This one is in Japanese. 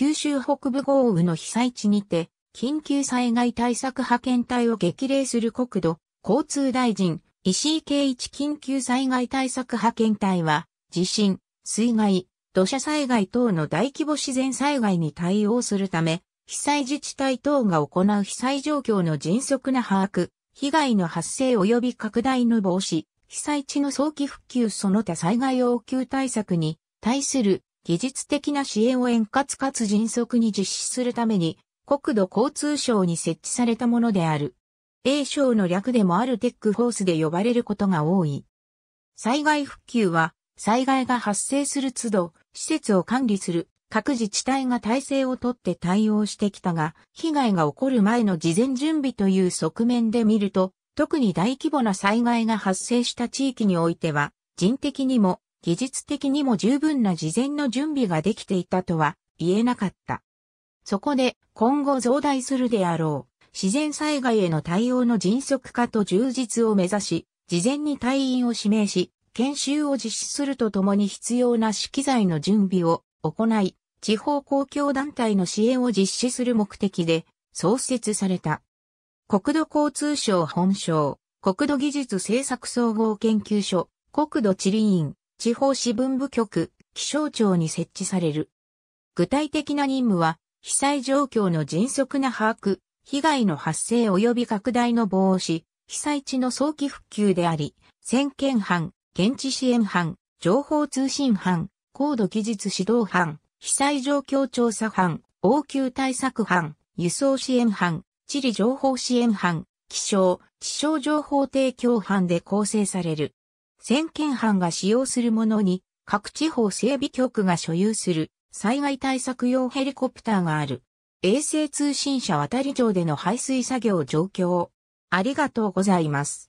九州北部豪雨の被災地にて、緊急災害対策派遣隊を激励する国土、交通大臣、石井圭一緊急災害対策派遣隊は、地震、水害、土砂災害等の大規模自然災害に対応するため、被災自治体等が行う被災状況の迅速な把握、被害の発生及び拡大の防止、被災地の早期復旧その他災害応急対策に対する技術的な支援を円滑かつ迅速に実施するために、国土交通省に設置されたものである。A 省の略でもあるテックフォースで呼ばれることが多い。災害復旧は、災害が発生する都度、施設を管理する各自治体が体制をとって対応してきたが、被害が起こる前の事前準備という側面で見ると、特に大規模な災害が発生した地域においては、人的にも技術的にも十分な事前の準備ができていたとは言えなかった。そこで今後増大するであろう自然災害への対応の迅速化と充実を目指し、事前に隊員を指名し、研修を実施するとともに必要な資機材の準備を行い、地方公共団体の支援を実施する目的で創設された。国土交通省本省、国土技術政策総合研究所、国土地理院、地方支分部局、気象庁に設置される。具体的な任務は、被災状況の迅速な把握、被害の発生及び拡大の防止、被災地の早期復旧であり、先見班、現地支援班、情報通信班、高度技術指導班、被災状況調査班、応急対策班、輸送支援班、地理情報支援班、気象、気象情報提供班で構成される。先見班が使用するものに、各地方整備局が所有する災害対策用ヘリコプターがある。衛星通信社渡り場での排水作業状況。ありがとうございます。